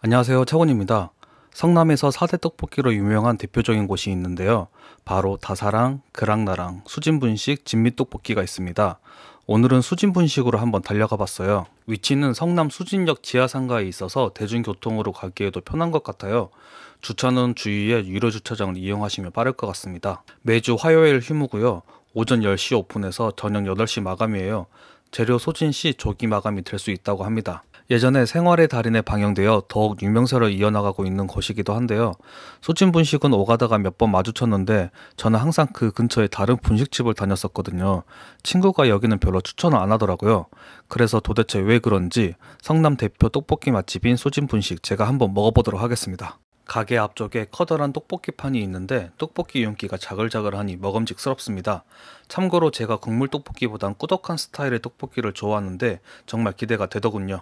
안녕하세요. 차원입니다 성남에서 4대 떡볶이로 유명한 대표적인 곳이 있는데요. 바로 다사랑, 그랑나랑, 수진분식, 진미떡볶이가 있습니다. 오늘은 수진분식으로 한번 달려가 봤어요. 위치는 성남 수진역 지하상가에 있어서 대중교통으로 가기에도 편한 것 같아요. 주차는 주위에 유료주차장을 이용하시면 빠를 것 같습니다. 매주 화요일 휴무고요. 오전 10시 오픈해서 저녁 8시 마감이에요. 재료 소진 시 조기 마감이 될 수 있다고 합니다. 예전에 생활의 달인에 방영되어 더욱 유명세를 이어나가고 있는 것이기도 한데요. 소진 분식은 오가다가 몇 번 마주쳤는데 저는 항상 그 근처에 다른 분식집을 다녔었거든요. 친구가 여기는 별로 추천을 안 하더라고요. 그래서 도대체 왜 그런지 성남 대표 떡볶이 맛집인 소진 분식 제가 한번 먹어보도록 하겠습니다. 가게 앞쪽에 커다란 떡볶이판이 있는데 떡볶이 윤기가 자글자글하니 먹음직스럽습니다. 참고로 제가 국물 떡볶이보단 꾸덕한 스타일의 떡볶이를 좋아하는데 정말 기대가 되더군요.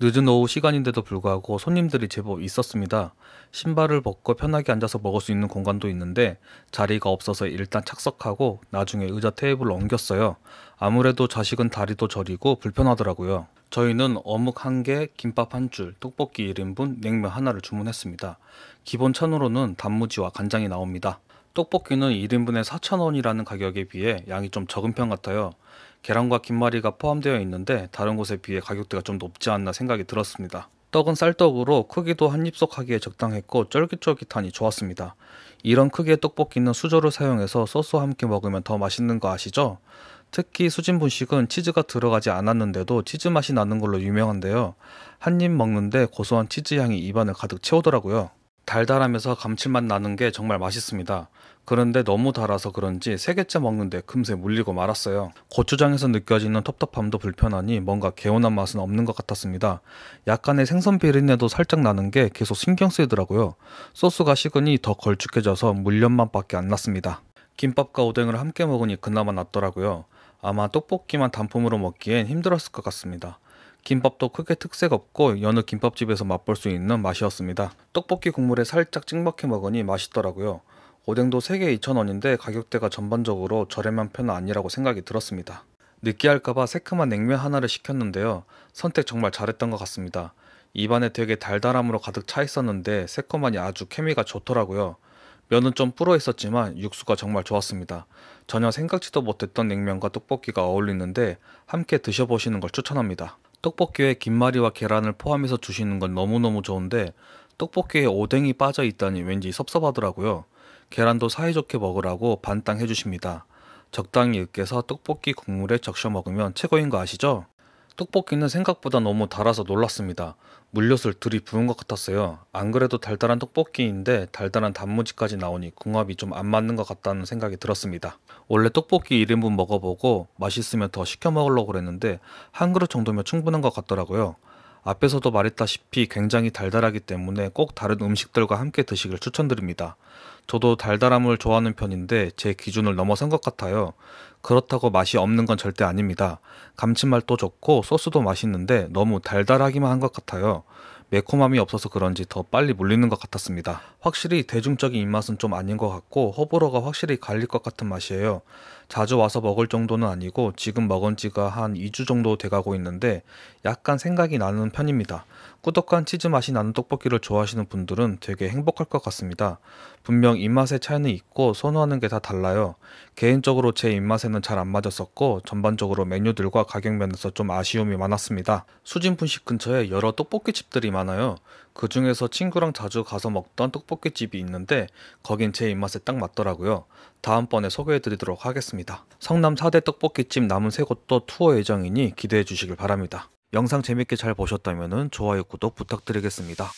늦은 오후 시간인데도 불구하고 손님들이 제법 있었습니다. 신발을 벗고 편하게 앉아서 먹을 수 있는 공간도 있는데 자리가 없어서 일단 착석하고 나중에 의자 테이블을 옮겼어요. 아무래도 자식은 다리도 저리고 불편하더라고요. 저희는 어묵 한 개, 김밥 한 줄, 떡볶이 1인분, 냉면 하나를 주문했습니다. 기본 찬으로는 단무지와 간장이 나옵니다. 떡볶이는 1인분에 4,000원이라는 가격에 비해 양이 좀 적은 편 같아요. 계란과 김말이가 포함되어 있는데 다른 곳에 비해 가격대가 좀 높지 않나 생각이 들었습니다. 떡은 쌀떡으로 크기도 한 입속 하기에 적당했고 쫄깃쫄깃하니 좋았습니다. 이런 크기의 떡볶이는 수저를 사용해서 소스와 함께 먹으면 더 맛있는 거 아시죠? 특히 수진 분식은 치즈가 들어가지 않았는데도 치즈 맛이 나는 걸로 유명한데요. 한 입 먹는데 고소한 치즈 향이 입안을 가득 채우더라고요. 달달하면서 감칠맛 나는 게 정말 맛있습니다. 그런데 너무 달아서 그런지 3개째 먹는데 금세 물리고 말았어요. 고추장에서 느껴지는 텁텁함도 불편하니 뭔가 개운한 맛은 없는 것 같았습니다. 약간의 생선 비린내도 살짝 나는 게 계속 신경 쓰이더라고요. 소스가 식으니 더 걸쭉해져서 물엿맛밖에 안 났습니다. 김밥과 오뎅을 함께 먹으니 그나마 낫더라고요. 아마 떡볶이만 단품으로 먹기엔 힘들었을 것 같습니다. 김밥도 크게 특색 없고 여느 김밥집에서 맛볼 수 있는 맛이었습니다. 떡볶이 국물에 살짝 찍먹해 먹으니 맛있더라고요. 오뎅도 3개 2,000원인데 가격대가 전반적으로 저렴한 편은 아니라고 생각이 들었습니다. 느끼할까봐 새콤한 냉면 하나를 시켰는데요. 선택 정말 잘했던 것 같습니다. 입안에 되게 달달함으로 가득 차 있었는데 새콤하니 아주 케미가 좋더라고요. 면은 좀 불어 있었지만 육수가 정말 좋았습니다. 전혀 생각지도 못했던 냉면과 떡볶이가 어울리는데 함께 드셔보시는 걸 추천합니다. 떡볶이에 김말이와 계란을 포함해서 주시는 건 너무너무 좋은데 떡볶이에 오뎅이 빠져 있다니 왠지 섭섭하더라고요. 계란도 사이좋게 먹으라고 반땅 해주십니다. 적당히 으깨서 떡볶이 국물에 적셔 먹으면 최고인 거 아시죠? 떡볶이는 생각보다 너무 달아서 놀랐습니다. 물엿을 들이부은 것 같았어요. 안 그래도 달달한 떡볶이인데 달달한 단무지까지 나오니 궁합이 좀 안 맞는 것 같다는 생각이 들었습니다. 원래 떡볶이 1인분 먹어보고 맛있으면 더 시켜 먹으려고 그랬는데 한 그릇 정도면 충분한 것 같더라고요. 앞에서도 말했다시피 굉장히 달달하기 때문에 꼭 다른 음식들과 함께 드시길 추천드립니다. 저도 달달함을 좋아하는 편인데 제 기준을 넘어선 것 같아요. 그렇다고 맛이 없는 건 절대 아닙니다. 감칠맛도 좋고 소스도 맛있는데 너무 달달하기만 한 것 같아요. 매콤함이 없어서 그런지 더 빨리 물리는 것 같았습니다. 확실히 대중적인 입맛은 좀 아닌 것 같고 호불호가 확실히 갈릴 것 같은 맛이에요. 자주 와서 먹을 정도는 아니고 지금 먹은 지가 한 2주 정도 돼가고 있는데 약간 생각이 나는 편입니다. 꾸덕한 치즈 맛이 나는 떡볶이를 좋아하시는 분들은 되게 행복할 것 같습니다. 분명 입맛의 차이는 있고 선호하는 게 다 달라요. 개인적으로 제 입맛에는 잘 안 맞았었고 전반적으로 메뉴들과 가격 면에서 좀 아쉬움이 많았습니다. 수진 분식 근처에 여러 떡볶이 집들이 많아요. 그 중에서 친구랑 자주 가서 먹던 떡볶이 집이 있는데 거긴 제 입맛에 딱 맞더라고요. 다음번에 소개해드리도록 하겠습니다. 성남 4대 떡볶이집 남은 세 곳도 투어 예정이니 기대해 주시길 바랍니다. 영상 재밌게 잘 보셨다면 좋아요, 구독 부탁드리겠습니다.